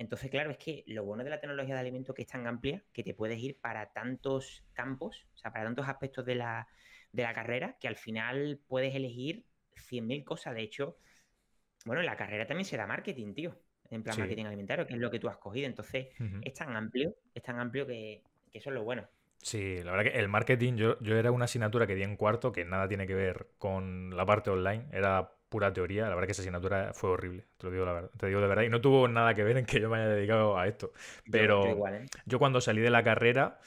Entonces, claro, es que lo bueno de la tecnología de alimentos que es tan amplia, que te puedes ir para tantos campos, o sea, para tantos aspectos de la, carrera, que al final puedes elegir 100.000 cosas. De hecho, bueno, en la carrera también será marketing, tío, en plan marketing alimentario, que es lo que tú has cogido. Entonces, es tan amplio, es tan amplio que, eso es lo bueno. Sí, la verdad que el marketing, yo, yo, era una asignatura que di en cuarto que nada tiene que ver con la parte online, era pura teoría, la verdad que esa asignatura fue horrible, te lo digo la verdad, te digo de verdad, y no tuvo nada que ver en que yo me haya dedicado a esto. Pero ¿eh? yo, cuando salí de la carrera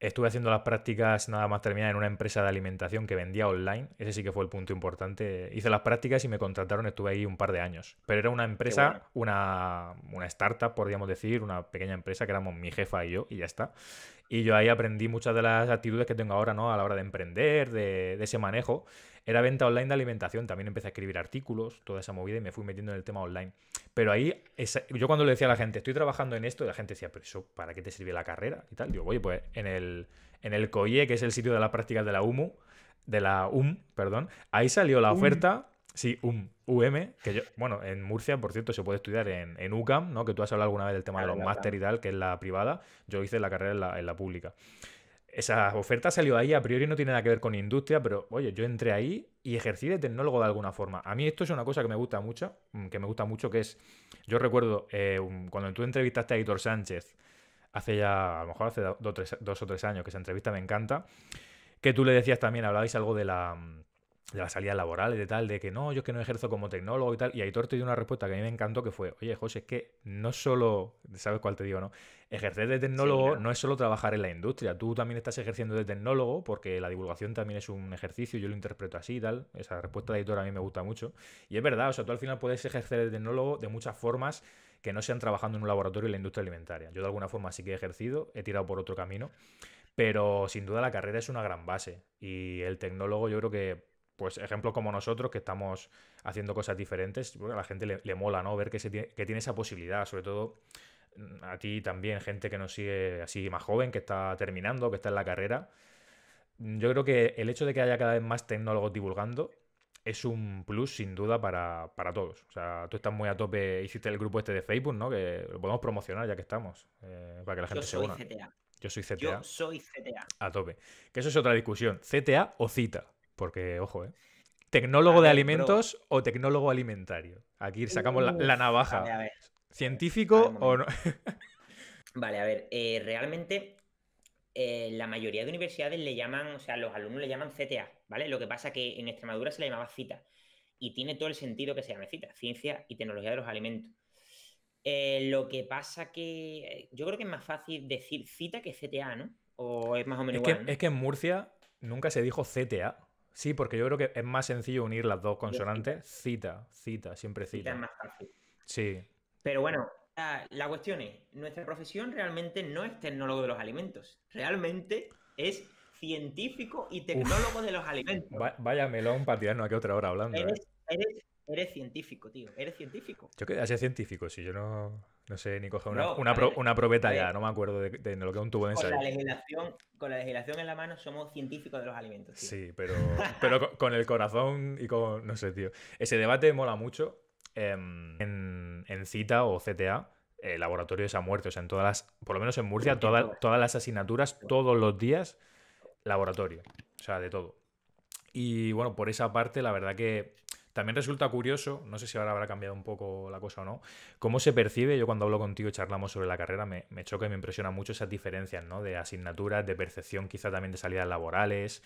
estuve haciendo las prácticas nada más terminadas en una empresa de alimentación que vendía online, ese sí que fue el punto importante. Hice las prácticas y me contrataron, estuve ahí un par de años, pero era una empresa, una, una startup, podríamos decir, una pequeña empresa que éramos mi jefa y yo, y ya está. Y yo ahí aprendí muchas de las actitudes que tengo ahora, ¿no? A la hora de emprender, de, ese manejo. Era venta online de alimentación, también empecé a escribir artículos, toda esa movida y me fui metiendo en el tema online. Pero ahí, yo cuando le decía a la gente, estoy trabajando en esto, la gente decía, pero eso, ¿para qué te sirve la carrera? Y tal, digo, oye, pues en el, en el COIE, que es el sitio de las prácticas de la UMU, de la UM, perdón, ahí salió la UM. oferta Sí, un UM, que yo, bueno, en Murcia, por cierto, se puede estudiar en, en UCAM, ¿no? Que tú has hablado alguna vez del tema de los máster y tal, que es la privada. Yo hice la carrera en la, pública. Esa oferta salió ahí, a priori no tiene nada que ver con industria, pero oye, yo entré ahí y ejercí de tecnólogo de alguna forma. A mí esto es una cosa que me gusta mucho, mm, que me gusta mucho, que es, yo recuerdo, eh, cuando tú entrevistaste a Hitor Sánchez, hace ya, a lo mejor hace dos o tres años que esa entrevista me encanta, que tú le decías también, hablabais algo de la mm, de las salidas laborales, de tal, de que no, yo es que no ejerzo como tecnólogo y tal. Y Aitor te dio una respuesta que a mí me encantó, que fue, oye, José, es que no solo, ¿sabes cuál te digo, no? Ejercer de tecnólogo no es solo trabajar en la industria, tú también estás ejerciendo de tecnólogo porque la divulgación también es un ejercicio, yo lo interpreto así y tal. Esa respuesta de Aitor a mí me gusta mucho. Y es verdad, o sea, tú al final puedes ejercer de tecnólogo de muchas formas que no sean trabajando en un laboratorio en la industria alimentaria. Yo de alguna forma sí que he ejercido, he tirado por otro camino, pero sin duda la carrera es una gran base y el tecnólogo yo creo que pues ejemplos como nosotros que estamos haciendo cosas diferentes, bueno, a la gente le, mola, ¿no? Ver que, se tiene, que tiene esa posibilidad, sobre todo mm, a ti también, gente que nos sigue así más joven, que está terminando, que está en la carrera. Mm, yo creo que el hecho de que haya cada vez más tecnólogos divulgando es un plus sin duda para, todos. O sea, tú estás muy a tope, hiciste el grupo este de Facebook, ¿no? Que lo podemos promocionar ya que estamos, eh, para que la gente Yo soy CTA. Yo soy CTA. A tope. Que eso es otra discusión. CTA o cita. Porque, ojo, ¿eh? Tecnólogo de alimentos o tecnólogo alimentario. Aquí sacamos la, navaja. ¿Científico o no? vale, a ver, eh, realmente eh, la mayoría de universidades le llaman, o sea, los alumnos le llaman CTA, ¿vale? Lo que pasa que en Extremadura se le llamaba CITA y tiene todo el sentido que se llame CITA, Ciencia y Tecnología de los Alimentos. Eh, lo que pasa que yo creo que es más fácil decir CITA que CTA, ¿no? O es más o menos igual, Es que en Murcia nunca se dijo CTA. Sí, porque yo creo que es más sencillo unir las dos consonantes. Cita, cita, siempre cita. cita es más fácil. Sí. Pero bueno, la, cuestión es, nuestra profesión realmente no es tecnólogo de los alimentos, realmente es científico y tecnólogo de los alimentos. vaya melón para tirarnos aquí otra hora hablando. Eres, ¿eh? científico, tío, eres científico. Yo quería ser científico, si yo no... No sé, ni coge una, probeta ya, no me acuerdo de, lo que un tubo de Con la, legislación, con la legislación en la mano somos científicos de los alimentos. Sí, pero, pero con el corazón y con. No sé, tío. Ese debate mola mucho em, en, CITA o CTA, el laboratorio de muerte. O sea, en todas las. Por lo menos en Murcia, todas las asignaturas, todos los días, laboratorio. O sea, de todo. Y bueno, por esa parte, la verdad que también resulta curioso, no sé si ahora habrá cambiado un poco la cosa o no, cómo se percibe, yo cuando hablo contigo y charlamos sobre la carrera, me, choca y me impresiona mucho esas diferencias, ¿no? De asignaturas, de percepción quizá también de salidas laborales.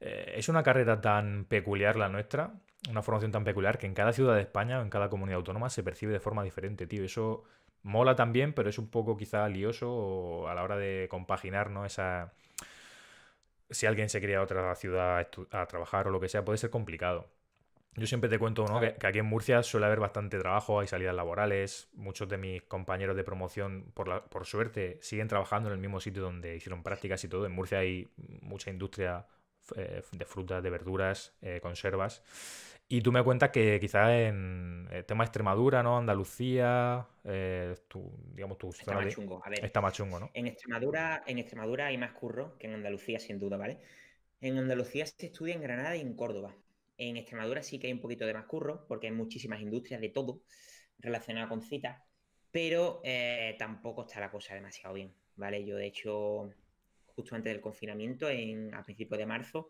Eh, es una carrera tan peculiar la nuestra, una formación tan peculiar que en cada ciudad de España o en cada comunidad autónoma se percibe de forma diferente, tío. Eso mola también, pero es un poco quizá lioso a la hora de compaginar, ¿no? Esa... Si alguien se crea a otra ciudad a trabajar o lo que sea, puede ser complicado. Yo siempre te cuento que, aquí en Murcia suele haber bastante trabajo, hay salidas laborales, muchos de mis compañeros de promoción, por, por suerte, siguen trabajando en el mismo sitio donde hicieron prácticas y todo. En Murcia hay mucha industria eh, de frutas, de verduras, eh, conservas. Y tú me cuentas que quizás en el eh, tema de Extremadura, ¿no? Andalucía, digamos está más chungo. está más chungo, ¿no? En Extremadura, en Extremadura hay más curro que en Andalucía, sin duda, ¿vale? En Andalucía se estudia en Granada y en Córdoba. En Extremadura sí que hay un poquito de más curro, porque hay muchísimas industrias de todo relacionada con cita, pero eh, tampoco está la cosa demasiado bien, ¿vale? Yo, de hecho, justo antes del confinamiento, en, a principios de marzo,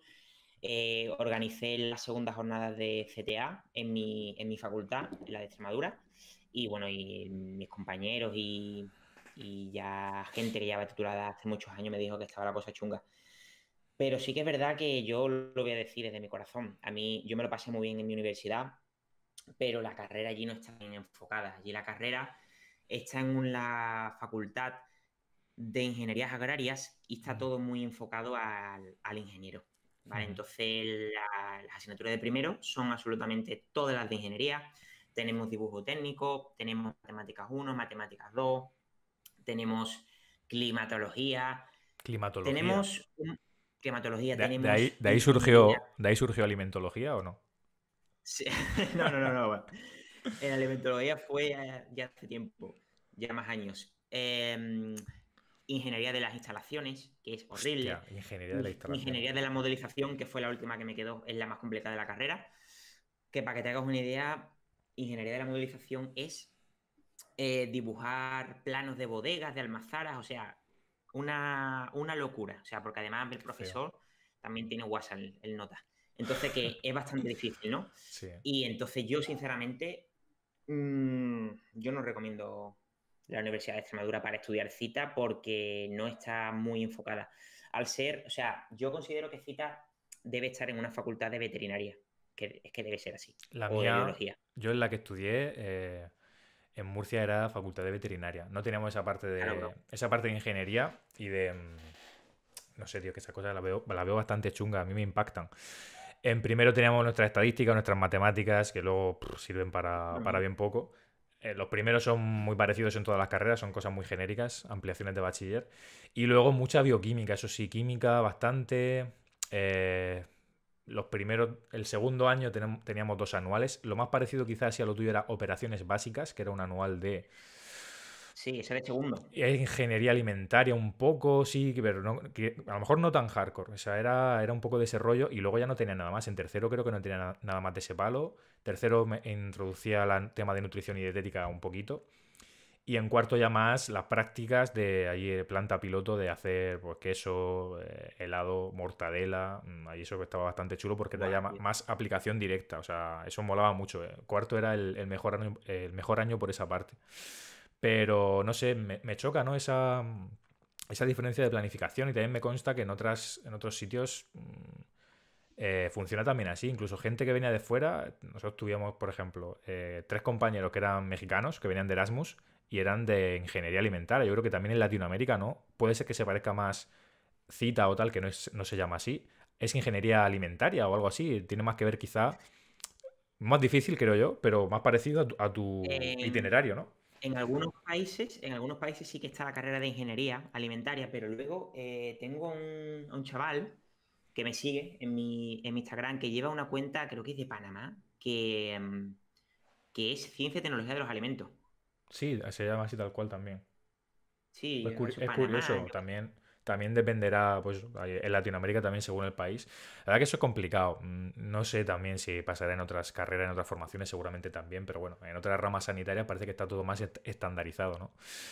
eh, organicé las segundas jornadas de CTA en mi, en mi facultad, en la de Extremadura, y bueno, y mis compañeros y, ya gente que ya va titulada hace muchos años me dijo que estaba la cosa chunga. Pero sí que es verdad que yo lo voy a decir desde mi corazón. A mí, yo me lo pasé muy bien en mi universidad, pero la carrera allí no está bien enfocada. Allí la carrera está en la facultad de ingenierías agrarias y está todo muy enfocado al, ingeniero. Entonces, las asignaturas de primero son absolutamente todas las de ingeniería. Tenemos dibujo técnico, tenemos matemáticas 1, matemáticas 2, tenemos climatología. Climatología. Tenemos Quematología. de, De ahí, surgió, de ahí surgió alimentología o no? no, no, no, no. En alimentología fue ya, hace tiempo, ya más años. Em, ingeniería de las instalaciones, que es horrible. ingeniería de la instalación. Ingeniería de la modelización, que fue la última que me quedó, es la más complicada de la carrera. Que para que te hagas una idea, ingeniería de la modelización es eh, dibujar planos de bodegas, de almazaras, o sea, una, locura. O sea, porque además el profesor también tiene WhatsApp, el, nota. Entonces, que es bastante difícil, ¿no? Sí. Y entonces yo, sinceramente, mm, yo no recomiendo la Universidad de Extremadura para estudiar cita porque no está muy enfocada. Al ser, o sea, yo considero que cita debe estar en una facultad de veterinaria, que es que debe ser así. La biología. yo en la que estudié, eh, en Murcia era Facultad de Veterinaria. No teníamos esa parte de, Esa parte de ingeniería y de... Mm, no sé, tío, que esa cosa la veo, la veo bastante chunga, a mí me impactan. En primero teníamos nuestras estadísticas, nuestras matemáticas, que luego sirven para, bien poco. Eh, los primeros son muy parecidos en todas las carreras, son cosas muy genéricas, ampliaciones de bachiller. Y luego mucha bioquímica, eso sí, química bastante. Eh, primeros, el segundo año teníamos dos anuales. Lo más parecido quizás si a lo tuyo era operaciones básicas, que era un anual de... Sí, ese era el segundo. Eh, ingeniería alimentaria un poco, sí, pero no, a lo mejor no tan hardcore. O sea, era, era un poco de ese rollo y luego ya no tenía nada más. En tercero creo que no tenía nada más de ese palo. Tercero me introducía el tema de nutrición y dietética un poquito. Y en cuarto ya más las prácticas de allí eh, planta piloto de hacer pues, queso, eh, helado, mortadela. Mm, ahí eso estaba bastante chulo porque te llama más aplicación directa. O sea, eso molaba mucho. Eh. Cuarto era el, mejor año, el mejor año por esa parte. Pero no sé, me, choca, ¿no? Esa, mm, esa, diferencia de planificación. Y también me consta que en, otras, en otros sitios. Mm, funciona también así. Incluso gente que venía de fuera, nosotros tuvimos, por ejemplo, tres compañeros que eran mexicanos, que venían de Erasmus, y eran de ingeniería alimentaria. Yo creo que también en Latinoamérica, ¿no? Puede ser que se parezca más cita o tal, que no, se llama así. Es ingeniería alimentaria o algo así. Tiene más que ver quizá, más difícil creo yo, pero más parecido a tu, itinerario, ¿no? En algunos países, en algunos países sí que está la carrera de ingeniería alimentaria, pero luego eh, tengo un, chaval que me sigue en mi, Instagram, que lleva una cuenta, creo que es de Panamá, que, mm, que es Ciencia y Tecnología de los Alimentos. Sí, se llama así tal cual también. Sí, es, curioso, también, también dependerá, pues en Latinoamérica también según el país. La verdad que eso es complicado. Mm, no sé también si pasará en otras carreras, en otras formaciones, seguramente también, pero bueno, en otras ramas sanitarias parece que está todo más estandarizado, ¿no?